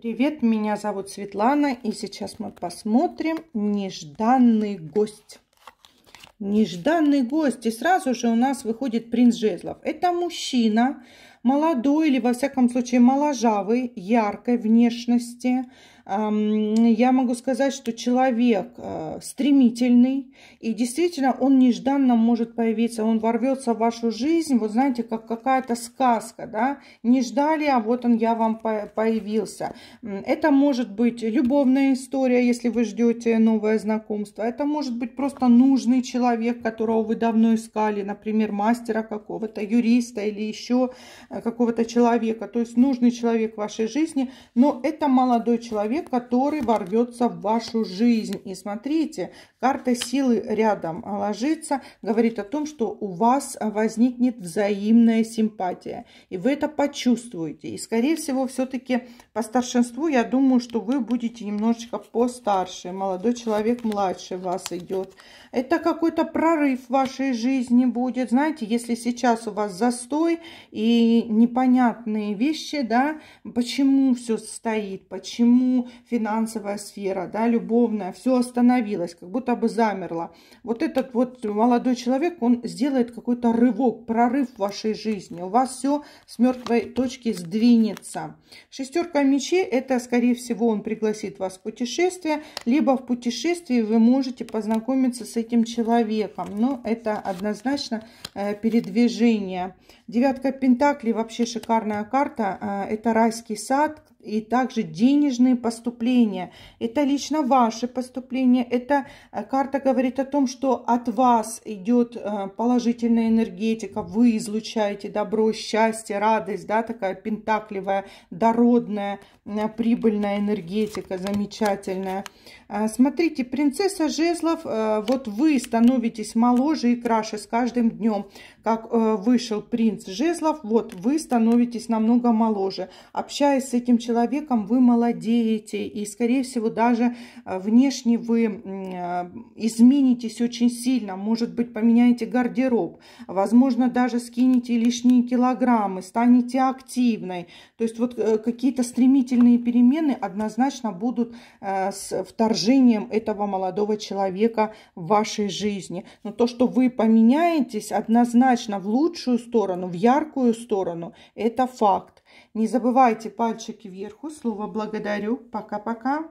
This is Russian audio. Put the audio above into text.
Привет, меня зовут Светлана, и сейчас мы посмотрим «Нежданный гость». Нежданный гость, и сразу же у нас выходит принц жезлов. Это мужчина, молодой или, во всяком случае, моложавый, яркой внешности. Я могу сказать, что человек э, стремительный, и действительно он нежданно может появиться, он ворвется в вашу жизнь, вот знаете, как какая-то сказка, да, не ждали, а вот он, я вам появился. Это может быть любовная история, если вы ждете новое знакомство, это может быть просто нужный человек, которого вы давно искали, например, мастера какого-то, юриста или еще Э, какого-то человека, то есть нужный человек в вашей жизни, но это молодой человек, который ворвется в вашу жизнь. И смотрите, карта силы рядом ложится, говорит о том, что у вас возникнет взаимная симпатия. И вы это почувствуете. И, скорее всего, все-таки по старшинству, я думаю, что вы будете немножечко постарше. Молодой человек младше вас идет. Это какой-то прорыв в вашей жизни будет. Знаете, если сейчас у вас застой и непонятные вещи, да, почему все стоит, почему финансовая сфера, да, любовная, все остановилось, как будто бы замерло. Вот этот вот молодой человек, он сделает какой-то рывок, прорыв в вашей жизни. У вас все с мертвой точки сдвинется. Шестерка мечей, это, скорее всего, он пригласит вас в путешествие, либо в путешествии вы можете познакомиться с этим человеком. Но это однозначно э, передвижение. Девятка пентаклей ли вообще шикарная карта. А, это райский сад, и также денежные поступления. Это лично ваши поступления. Эта э, карта говорит о том, что от вас идет э, положительная энергетика, вы излучаете добро, счастье, радость, да, такая пентакливая, дородная, прибыльная энергетика, замечательная. Э, смотрите, принцесса жезлов, вот вы становитесь моложе и краше с каждым днем. Как вышел принц жезлов, вот вы становитесь намного моложе. Общаясь с этим человеком, человеком вы молодеете, и, скорее всего, даже э, внешне вы э, изменитесь очень сильно, может быть, поменяете гардероб, возможно, даже скинете лишние килограммы, станете активной. То есть вот э, какие-то стремительные перемены однозначно будут с вторжением этого молодого человека в вашей жизни. Но то, что вы поменяетесь однозначно в лучшую сторону, в яркую сторону, это факт. Не забывайте пальчики вверху. Слово «благодарю». Пока-пока.